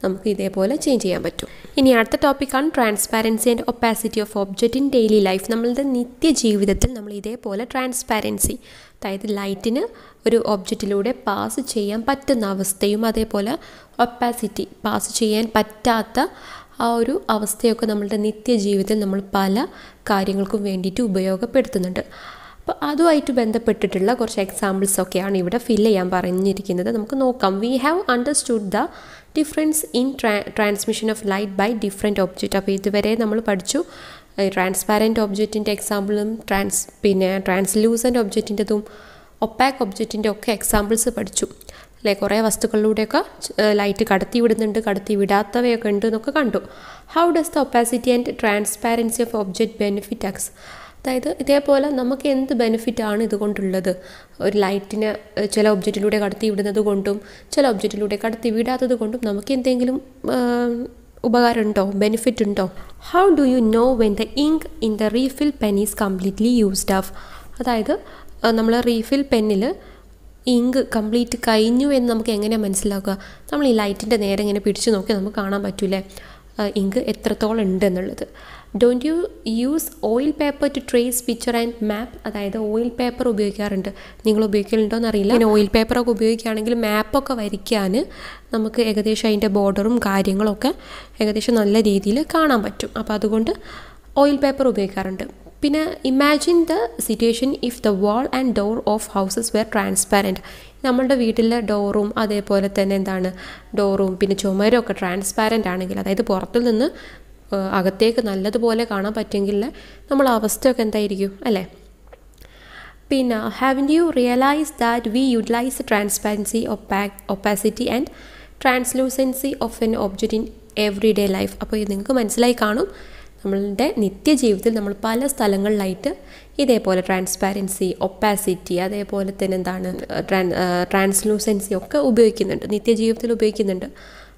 നമുക്ക് ഇതേപോലെ ചേഞ്ച് ചെയ്യാൻ പറ്റും ഇനി അടുത്ത ടോപ്പിക്കാണ് transparency and opacity of object in daily life നമ്മളുടെ നിത്യജീവിതത്തിൽ നമ്മൾ ഇതേപോലെ ട്രാൻസ്പാരൻസി അതായത് ലൈറ്റിന് ഒരു ഒബ്ജക്റ്റിലൂടെ പാസ് ചെയ്യാൻ പറ്റുന്ന അവസ്ഥയും അതേപോലെ ഒപ്പാസിറ്റി പാസ് ചെയ്യാൻ പറ്റാത്ത ആ ഒരു അവസ്ഥയൊക്കെ നമ്മളുടെ നിത്യജീവിതത്തിൽ നമ്മൾ പല കാര്യങ്ങൾക്കും വേണ്ടിയിട്ട് ഉപയോഗപ്പെടുത്തുന്നുണ്ട് അപ്പോൾ അതുമായിട്ട് ബന്ധപ്പെട്ടിട്ടുള്ള കുറച്ച് എക്സാമ്പിൾസ് ഒക്കെയാണ് ഇവിടെ ഫില്ല് ചെയ്യാൻ പറഞ്ഞിരിക്കുന്നത് നമുക്ക് നോക്കാം we have understood the difference in transmission of light by different object അപ്പോൾ ഇതുവരെ നമ്മൾ പഠിച്ചു ട്രാൻസ്പാരൻറ്റ് ഒബ്ജക്റ്റിൻ്റെ എക്സാമ്പിളും ട്രാൻസ് പിന്നെ ട്രാൻസ്ലൂസൻ്റ് ഒബ്ജക്റ്റിൻ്റെതും ഒപ്പാക്ക് ഒബ്ജക്റ്റിൻ്റെ ഒക്കെ എക്സാമ്പിൾസ് പഠിച്ചു അല്ലേ കുറേ വസ്തുക്കളിലൂടെയൊക്കെ ലൈറ്റ് കടത്തി വിടുന്നുണ്ട് കടത്തി വിടാത്തവയൊക്കെ ഉണ്ട് എന്നൊക്കെ കണ്ടു how does the opacity and transparency of object benefit us അതായത് ഇതേപോലെ നമുക്ക് എന്ത് ബെനിഫിറ്റാണ് ഇതുകൊണ്ടുള്ളത് ഒരു ലൈറ്റിനെ ചില ഒബ്ജക്റ്റിലൂടെ കടത്തി വിടുന്നത് കൊണ്ടും ചില ഒബ്ജക്റ്റിലൂടെ കടത്തി വിടാത്തത് കൊണ്ടും നമുക്ക് എന്തെങ്കിലും ഉണ്ടോ ബെനിഫിറ്റ് ഉണ്ടോ how do you know when the ink in the refill pen is completely used up അതായത് നമ്മൾ റീഫിൽ പെന്നിൽ ഇങ്ക് കംപ്ലീറ്റ് കഴിഞ്ഞു എന്ന് നമുക്ക് എങ്ങനെ മനസ്സിലാക്കുക നമ്മൾ ഈ ലൈറ്റിൻ്റെ നേരെ ഇങ്ങനെ പിടിച്ചു നോക്കി നമുക്ക് കാണാൻ പറ്റൂലേ ഇങ്ക് എത്രത്തോളം ഉണ്ട് എന്നുള്ളത് don't you use oil paper to trace picture and map അതായത് ഓയിൽ പേപ്പർ ഉപയോഗിക്കാറുണ്ട് നിങ്ങൾ ഉപയോഗിക്കലുണ്ടോ എന്നറിയില്ല പിന്നെ ഓയിൽ പേപ്പറൊക്കെ ഉപയോഗിക്കുകയാണെങ്കിൽ മാപ്പൊക്കെ വരയ്ക്കാൻ നമുക്ക് ഏകദേശം അതിൻ്റെ ബോർഡറും കാര്യങ്ങളൊക്കെ ഏകദേശം നല്ല രീതിയിൽ കാണാൻ പറ്റും അപ്പോൾ അതുകൊണ്ട് ഓയിൽ പേപ്പർ ഉപയോഗിക്കാറുണ്ട് പിന്നെ imagine the situation if the wall and door of houses were transparent നമ്മളുടെ വീട്ടിലെ ഡോറും അതേപോലെ തന്നെ എന്താണ് ഡോറും പിന്നെ ചുമരും ഒക്കെ ട്രാൻസ്പാരൻ്റ് ആണെങ്കിൽ അതായത് പുറത്തു നിന്ന് അകത്തേക്ക് നല്ലതുപോലെ കാണാൻ പറ്റുമെങ്കിൽ നമ്മൾ അവസ്ഥയൊക്കെ എന്തായിരിക്കും അല്ലേ പിന്നെ have you realise that we utilise transparency opacity and translucency of an object in every day life അപ്പോൾ ഇത് നിങ്ങൾക്ക് മനസ്സിലായി കാണും നമ്മളുടെ നിത്യജീവിതത്തിൽ നമ്മൾ പല സ്ഥലങ്ങളിലായിട്ട് ഇതേപോലെ ട്രാൻസ്പാരൻസി ഒപ്പാസിറ്റി അതേപോലെ തന്നെ എന്താണ് ട്രാൻസ്ലൂസൻസി ഒക്കെ ഉപയോഗിക്കുന്നുണ്ട് നിത്യജീവിതത്തിൽ ഉപയോഗിക്കുന്നുണ്ട്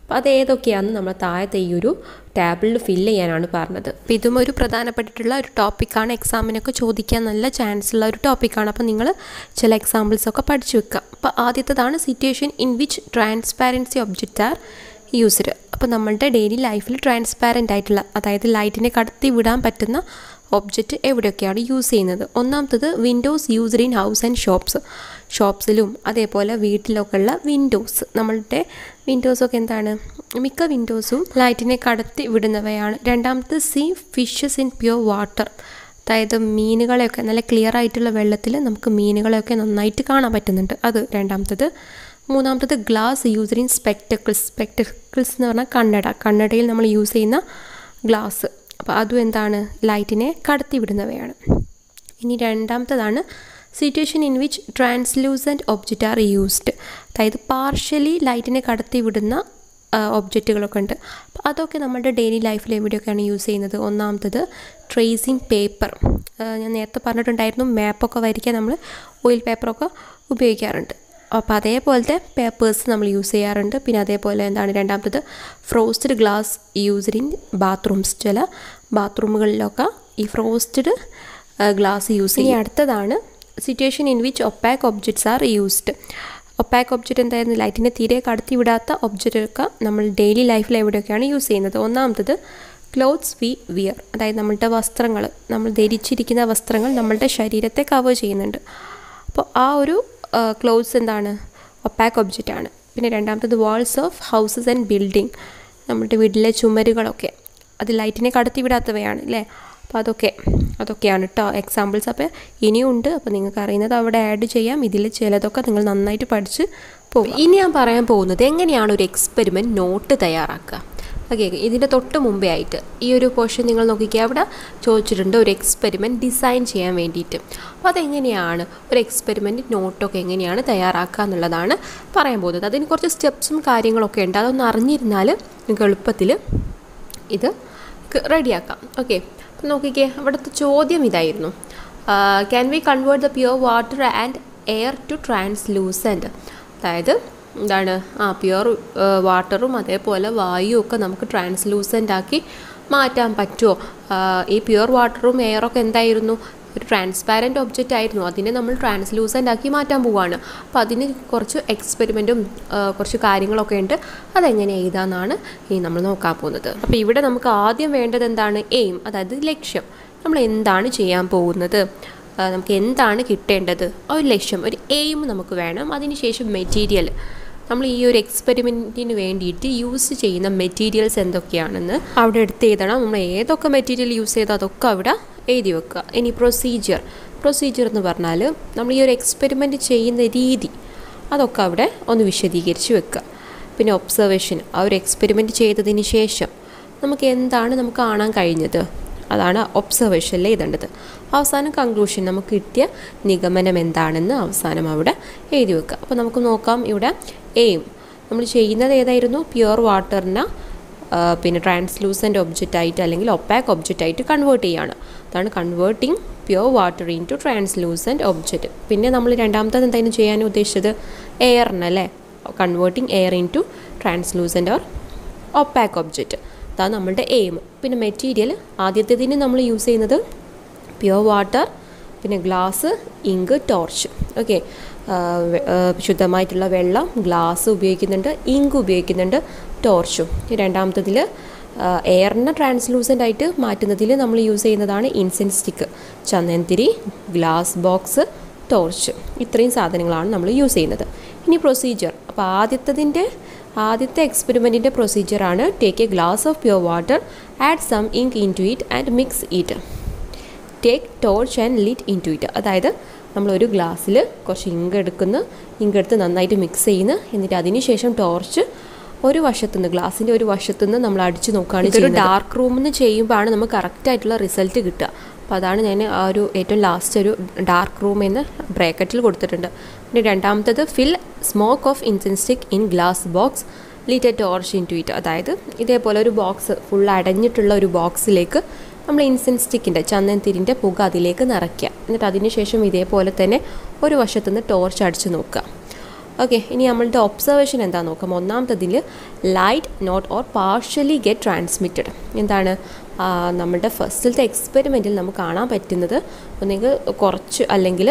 അപ്പോൾ അത് ഏതൊക്കെയാണെന്ന് നമ്മൾ താഴത്തെ ഈ ഒരു ടാബിളിൽ ഫില്ല് ചെയ്യാനാണ് പറഞ്ഞത് അപ്പോൾ ഇതും ഒരു പ്രധാനപ്പെട്ടിട്ടുള്ള ഒരു ടോപ്പിക്കാണ് എക്സാമിനൊക്കെ ചോദിക്കാൻ നല്ല ചാൻസ് ഉള്ള ഒരു ടോപ്പിക്കാണ് അപ്പോൾ നിങ്ങൾ ചില എക്സാമ്പിൾസൊക്കെ പഠിച്ചു വെക്കുക അപ്പോൾ ആദ്യത്തേതാണ് situation in which transparency object are used അപ്പോൾ നമ്മളുടെ ഡെയിലി ലൈഫിൽ ട്രാൻസ്പാരൻ്റ് ആയിട്ടുള്ള അതായത് ലൈറ്റിനെ കടത്തി വിടാൻ പറ്റുന്ന ഒബ്ജക്റ്റ് എവിടെയൊക്കെയാണ് യൂസ് ചെയ്യുന്നത് ഒന്നാമത്തത് windows used in house and shops ഷോപ്സിലും അതേപോലെ വീട്ടിലൊക്കെ ഉള്ള വിൻഡോസ് നമ്മളുടെ വിൻഡോസൊക്കെ എന്താണ് മിക്ക വിൻഡോസും ലൈറ്റിനെ കടത്തി വിടുന്നവയാണ് രണ്ടാമത്തെ see fishes in pure water അതായത് മീനുകളെയൊക്കെ നല്ല ക്ലിയർ ആയിട്ടുള്ള വെള്ളത്തിൽ നമുക്ക് മീനുകളെയൊക്കെ നന്നായിട്ട് കാണാൻ പറ്റുന്നുണ്ട് അത് രണ്ടാമത്തത് മൂന്നാമത്തത് glass use in spectacles spectacles എന്ന് പറഞ്ഞാൽ കണ്ണട കണ്ണടയിൽ നമ്മൾ യൂസ് ചെയ്യുന്ന ഗ്ലാസ് അപ്പോൾ അതും എന്താണ് ലൈറ്റിനെ കടത്തിവിടുന്നവയാണ് ഇനി രണ്ടാമത്തതാണ് situation in which translucent object are used അതായത് പാർഷ്യലി ലൈറ്റിനെ കടത്തിവിടുന്ന ഒബ്ജക്റ്റുകളൊക്കെ ഉണ്ട് അപ്പോൾ അതൊക്കെ നമ്മുടെ ഡെയിലി ലൈഫിൽ എവിടെയൊക്കെയാണ് യൂസ് ചെയ്യുന്നത് ഒന്നാമത്തത് ട്രേസിങ് പേപ്പർ ഞാൻ നേരത്തെ പറഞ്ഞിട്ടുണ്ടായിരുന്നു മാപ്പൊക്കെ വരയ്ക്കാൻ നമ്മൾ ഓയിൽ പേപ്പറൊക്കെ ഉപയോഗിക്കാറുണ്ട് അപ്പോൾ അതേപോലത്തെ പേപ്പേഴ്സ് നമ്മൾ യൂസ് ചെയ്യാറുണ്ട് പിന്നെ അതേപോലെ എന്താണ് രണ്ടാമത്തത് frosted glass used in bathrooms ചില ബാത്റൂമുകളിലൊക്കെ ഈ ഫ്രോസ്റ്റഡ് ഗ്ലാസ് യൂസ് ചെയ്യും അടുത്തതാണ് situation in which opaque objects are used opaque object എന്തായിരുന്നു ലൈറ്റിനെ തീരെ കടത്തിവിടാത്ത ഒബ്ജക്റ്റൊക്കെ നമ്മൾ ഡെയിലി ലൈഫിൽ എവിടെയൊക്കെയാണ് യൂസ് ചെയ്യുന്നത് ഒന്നാമത്തത് ക്ലോത്ത്സ് വി വിയർ അതായത് നമ്മളുടെ വസ്ത്രങ്ങൾ നമ്മൾ ധരിച്ചിരിക്കുന്ന വസ്ത്രങ്ങൾ നമ്മളുടെ ശരീരത്തെ കവർ ചെയ്യുന്നുണ്ട് അപ്പോൾ ആ ഒരു ക്ലോത്ത്സ് എന്താണ് ഒപ്പാക്ക് ഒബ്ജക്റ്റ് ആണ് പിന്നെ രണ്ടാമത്തത് walls of houses and building നമ്മുടെ വീട്ടിലെ ചുമരുകളൊക്കെ അത് ലൈറ്റിനെ കടത്തിവിടാത്തവയാണ് അല്ലേ അപ്പോൾ അതൊക്കെ അതൊക്കെയാണ് കേട്ടോ എക്സാമ്പിൾസ് അപ്പോൾ ഇനിയുണ്ട് അപ്പോൾ നിങ്ങൾക്ക് അറിയുന്നത് അവിടെ ആഡ് ചെയ്യാം ഇതിൽ ചിലതൊക്കെ നിങ്ങൾ നന്നായിട്ട് പഠിച്ച് പോകും ഇനി ഞാൻ പറയാൻ പോകുന്നത് എങ്ങനെയാണ് ഒരു എക്സ്പെരിമെൻറ്റ് നോട്ട് തയ്യാറാക്കുക ഓക്കെ ഇതിൻ്റെ തൊട്ട് മുമ്പേ ആയിട്ട് ഈ ഒരു പോർഷൻ നിങ്ങൾ നോക്കിക്കുക അവിടെ ചോദിച്ചിട്ടുണ്ട് ഒരു എക്സ്പെരിമെൻറ്റ് ഡിസൈൻ ചെയ്യാൻ വേണ്ടിയിട്ട് അപ്പോൾ അതെങ്ങനെയാണ് ഒരു എക്സ്പെരിമെൻറ്റ് നോട്ടൊക്കെ എങ്ങനെയാണ് തയ്യാറാക്കുക എന്നുള്ളതാണ് പറയാൻ പോകുന്നത് അതിന് കുറച്ച് സ്റ്റെപ്സും കാര്യങ്ങളൊക്കെ ഉണ്ട് അതൊന്ന് അറിഞ്ഞിരുന്നാൽ നിങ്ങൾക്ക് എളുപ്പത്തിൽ ഇത് റെഡിയാക്കാം ഓക്കെ നോക്കിക്കേ അവിടുത്തെ ചോദ്യം ഇതായിരുന്നു can we convert the pure water and air to translucent അതായത് എന്താണ് ആ പ്യുവർ വാട്ടറും അതേപോലെ വായുവും ഒക്കെ നമുക്ക് ട്രാൻസ്ലൂസൻ്റ് ആക്കി മാറ്റാൻ പറ്റുമോ ഈ പ്യുവർ വാട്ടറും എയറൊക്കെ എന്തായിരുന്നു ഒരു ട്രാൻസ്പാരൻറ്റ് ഒബ്ജക്റ്റ് ആയിരുന്നു അതിനെ നമ്മൾ ട്രാൻസ്ലൂസൻ്റ് ആക്കി മാറ്റാൻ പോവുകയാണ് അപ്പോൾ അതിന് കുറച്ച് എക്സ്പെരിമെൻറ്റും കുറച്ച് കാര്യങ്ങളൊക്കെ ഉണ്ട് അതെങ്ങനെ എഴുതാമെന്നാണ് ഇനി നമ്മൾ നോക്കാൻ പോകുന്നത് അപ്പോൾ ഇവിടെ നമുക്ക് ആദ്യം വേണ്ടത് എന്താണ് എയിം അതായത് ലക്ഷ്യം നമ്മൾ എന്താണ് ചെയ്യാൻ പോകുന്നത് നമുക്ക് എന്താണ് കിട്ടേണ്ടത് ഒരു ലക്ഷ്യം ഒരു എയിം നമുക്ക് വേണം അതിനുശേഷം മെറ്റീരിയൽ നമ്മൾ ഈ ഒരു എക്സ്പെരിമെൻറ്റിന് വേണ്ടിയിട്ട് യൂസ് ചെയ്യുന്ന മെറ്റീരിയൽസ് എന്തൊക്കെയാണെന്ന് അവിടെ എടുത്ത് എഴുതണം നമ്മൾ ഏതൊക്കെ മെറ്റീരിയൽ യൂസ് ചെയ്തോ അതൊക്കെ അവിടെ എഴുതി വെക്കുക ഇനി പ്രൊസീജിയർ പ്രൊസീജിയർ എന്ന് പറഞ്ഞാൽ നമ്മൾ ഈ ഒരു എക്സ്പെരിമെൻറ്റ് ചെയ്യുന്ന രീതി അതൊക്കെ അവിടെ ഒന്ന് വിശദീകരിച്ച് വെക്കുക പിന്നെ ഒബ്സർവേഷൻ ആ ഒരു എക്സ്പെരിമെൻറ്റ് ചെയ്തതിന് ശേഷം നമുക്ക് എന്താണ് നമുക്ക് കാണാൻ കഴിഞ്ഞത് അതാണ് ഒബ്സർവേഷനിൽ എഴുതേണ്ടത് അവസാനം കൺക്ലൂഷൻ നമുക്ക് കിട്ടിയ നിഗമനം എന്താണെന്ന് അവസാനം അവിടെ എഴുതി വെക്കുക അപ്പോൾ നമുക്ക് നോക്കാം ഇവിടെ എയിം നമ്മൾ ചെയ്യുന്നത് ഏതായിരുന്നു പ്യുവർ വാട്ടറിനെ പിന്നെ ട്രാൻസ്ലൂസൻ്റ് ഒബ്ജക്റ്റ് ആയിട്ട് അല്ലെങ്കിൽ ഒപ്പാക്ക് ഒബ്ജക്റ്റ് ആയിട്ട് കൺവേർട്ട് ചെയ്യുകയാണ് അതാണ് converting pure water into translucent object പിന്നെ നമ്മൾ രണ്ടാമത്തത് എന്തായാലും ചെയ്യാൻ ഉദ്ദേശിച്ചത് എയറിനല്ലേ converting air into translucent or opaque object അതാണ് നമ്മളുടെ എയിം പിന്നെ മെറ്റീരിയൽ ആദ്യത്തേതിന് നമ്മൾ യൂസ് ചെയ്യുന്നത് പ്യുവർ വാട്ടർ പിന്നെ ഗ്ലാസ് ഇങ്ക് ടോർച്ച് ഓക്കെ ശുദ്ധമായിട്ടുള്ള വെള്ളം ഗ്ലാസ് ഉപയോഗിക്കുന്നുണ്ട് ഇങ്ക് ഉപയോഗിക്കുന്നുണ്ട് ടോർച്ചും രണ്ടാമത്തതിൽ എയറിനെ ട്രാൻസ്ലൂസൻ്റ് ആയിട്ട് മാറ്റുന്നതിൽ നമ്മൾ യൂസ് ചെയ്യുന്നതാണ് ഇൻസെൻസ് സ്റ്റിക്ക് ചന്ദനത്തിരി ഗ്ലാസ് ബോക്സ് ടോർച്ച് ഇത്രയും സാധനങ്ങളാണ് നമ്മൾ യൂസ് ചെയ്യുന്നത് ഇനി പ്രൊസീജിയർ അപ്പോൾ ആദ്യത്തതിൻ്റെ ആദ്യത്തെ എക്സ്പെരിമെൻറ്റിൻ്റെ പ്രൊസീജിയറാണ് take a glass of pure water add some ink into it and mix it take torch and lit into it അതായത് നമ്മളൊരു ഗ്ലാസ്സിൽ കുറച്ച് ഇങ്ക് എടുക്കുന്നു ഇങ്ക് എടുത്ത് നന്നായിട്ട് മിക്സ് ചെയ്യുന്നു എന്നിട്ട് അതിനുശേഷം ടോർച്ച് ഒരു വശത്തുനിന്ന് ഗ്ലാസിന്റെ ഒരു വശത്തുനിന്ന് നമ്മൾ അടിച്ച് നോക്കുകയാണ് ഇതൊരു ഡാർക്ക് റൂമിൽ ചെയ്യുമ്പോഴാണ് നമുക്ക് ആയിട്ടുള്ള റിസൾട്ട് കിട്ടുക അപ്പം അതാണ് ഞാൻ ആ ഒരു ഏറ്റവും ലാസ്റ്റ് ഒരു ഡാർക്ക് റൂം എന്ന് ബ്രാക്കറ്റിൽ കൊടുത്തിട്ടുണ്ട് പിന്നെ രണ്ടാമത്തത് fill smoke of incense stick in glass box lit torch into it അതായത് ഇതേപോലെ ഒരു ബോക്സ് ഫുൾ അടഞ്ഞിട്ടുള്ള ഒരു ബോക്സിലേക്ക് നമ്മൾ ഇൻസെൻസ് സ്റ്റിക്കിൻ്റെ ചന്ദനത്തിരിൻ്റെ പുക അതിലേക്ക് നിറയ്ക്കുക എന്നിട്ട് അതിനുശേഷം ഇതേപോലെ തന്നെ ഒരു വശത്തുനിന്ന് ടോർച്ച് അടിച്ച് നോക്കുക ഓക്കെ ഇനി നമ്മളുടെ ഒബ്സർവേഷൻ എന്താ നോക്കാം ഒന്നാമത്തതിൽ light not or partially get transmitted എന്താണ് നമ്മളുടെ ഫസ്റ്റിലത്തെ എക്സ്പെരിമെൻറ്റിൽ നമുക്ക് കാണാൻ പറ്റുന്നത് ഒന്നെങ്കിൽ കുറച്ച് അല്ലെങ്കിൽ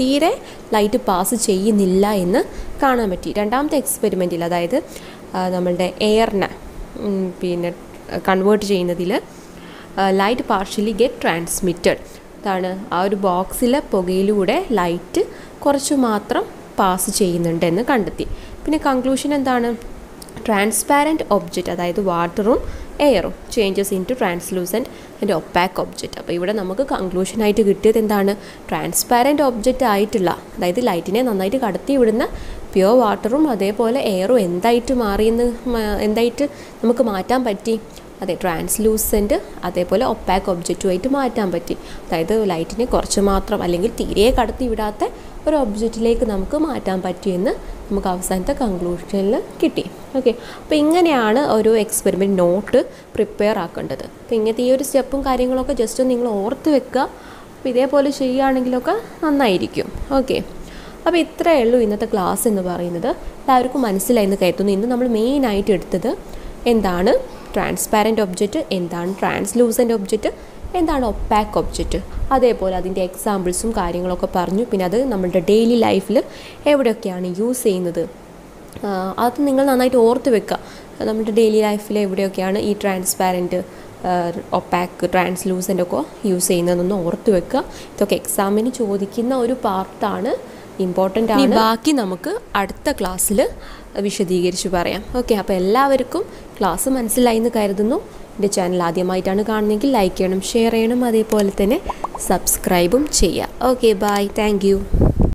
തീരെ ലൈറ്റ് പാസ് ചെയ്യുന്നില്ല എന്ന് കാണാൻ പറ്റി രണ്ടാമത്തെ എക്സ്പെരിമെൻറ്റിൽ അതായത് നമ്മളുടെ എയറിനെ പിന്നെ കൺവേർട്ട് ചെയ്യുന്നതിൽ ലൈറ്റ് പാർഷ്യലി ഗെറ്റ് ട്രാൻസ്മിറ്റഡ് അതാണ് ആ ഒരു ബോക്സിലെ പുകയിലൂടെ ലൈറ്റ് കുറച്ച് മാത്രം പാസ് ചെയ്യുന്നുണ്ടെന്ന് കണ്ടെത്തി പിന്നെ കൺക്ലൂഷൻ എന്താണ് ട്രാൻസ്പാരൻറ്റ് ഒബ്ജക്റ്റ് അതായത് വാട്ടറും എയറും changes into translucent and opaque object അപ്പോൾ ഇവിടെ നമുക്ക് കൺക്ലൂഷനായിട്ട് കിട്ടിയത് എന്താണ് ട്രാൻസ്പാരൻറ്റ് ഒബ്ജക്റ്റ് ആയിട്ടുള്ള അതായത് ലൈറ്റിനെ നന്നായിട്ട് കടത്തി വിടുന്ന പ്യുവർ വാട്ടറും അതേപോലെ എയറും എന്തായിട്ട് മാറിയെന്ന് എന്തായിട്ട് നമുക്ക് മാറ്റാൻ പറ്റി അതെ ട്രാൻസ്ലൂസൻറ്റ് അതേപോലെ ഒപ്പാക്ക് ഒബ്ജക്റ്റുമായിട്ട് മാറ്റാൻ പറ്റി അതായത് ലൈറ്റിനെ കുറച്ച് മാത്രം അല്ലെങ്കിൽ തീരെ കടത്തി വിടാത്ത ഒരു ഒബ്ജക്റ്റിലേക്ക് നമുക്ക് മാറ്റാൻ പറ്റിയെന്ന് നമുക്ക് അവസാനത്തെ കൺക്ലൂഷനിൽ കിട്ടി ഓക്കെ അപ്പോൾ ഇങ്ങനെയാണ് ഒരു എക്സ്പെരിമെൻറ്റ് നോട്ട് പ്രിപ്പയർ ആക്കേണ്ടത് അപ്പോൾ ഇങ്ങനത്തെ ഈ ഒരു സ്റ്റെപ്പും കാര്യങ്ങളൊക്കെ ജസ്റ്റ് നിങ്ങൾ ഓർത്ത് വെക്കുക അപ്പോൾ ഇതേപോലെ ചെയ്യുകയാണെങ്കിലൊക്കെ നന്നായിരിക്കും ഓക്കെ അപ്പോൾ ഇത്രയേ ഉള്ളൂ ഇന്നത്തെ ക്ലാസ് എന്ന് പറയുന്നത് എല്ലാവർക്കും മനസ്സിലായി എന്ന് കരുതുന്നു ഇന്ന് നമ്മൾ മെയിനായിട്ട് എടുത്തത് എന്താണ് ട്രാൻസ്പാരൻറ്റ് ഒബ്ജക്റ്റ് എന്താണ് ട്രാൻസ്ലൂസൻ്റ് ഒബ്ജക്റ്റ് എന്താണ് ഒപ്പാക്ക് ഒബ്ജക്റ്റ് അതേപോലെ അതിൻ്റെ എക്സാമ്പിൾസും കാര്യങ്ങളൊക്കെ പറഞ്ഞു പിന്നെ അത് നമ്മളുടെ ഡെയിലി ലൈഫിൽ എവിടെയൊക്കെയാണ് യൂസ് ചെയ്യുന്നത് അത് നിങ്ങൾ നന്നായിട്ട് ഓർത്ത് വെക്കുക നമ്മുടെ ഡെയിലി ലൈഫിൽ എവിടെയൊക്കെയാണ് ഈ ട്രാൻസ്പാരൻറ്റ് ഒപ്പാക്ക് ട്രാൻസ്ലൂസൻ്റ് ഒക്കെ യൂസ് ചെയ്യുന്നതെന്നൊന്ന് ഓർത്ത് വെക്കുക ഇതൊക്കെ എക്സാമിന് ചോദിക്കുന്ന ഒരു പാർട്ടാണ് ഇമ്പോർട്ടൻ്റ് ആണ് ബാക്കി നമുക്ക് അടുത്ത ക്ലാസ്സിൽ വിശദീകരിച്ച് പറയാം ഓക്കെ അപ്പോൾ എല്ലാവർക്കും ക്ലാസ് മനസ്സിലായി എന്ന് കരുതുന്നു എൻ്റെ ചാനൽ ആദ്യമായിട്ടാണ് കാണുന്നതെങ്കിൽ ലൈക്ക് ചെയ്യണം ഷെയർ ചെയ്യണം അതേപോലെ തന്നെ സബ്സ്ക്രൈബും ചെയ്യുക ഓക്കെ ബായ് താങ്ക്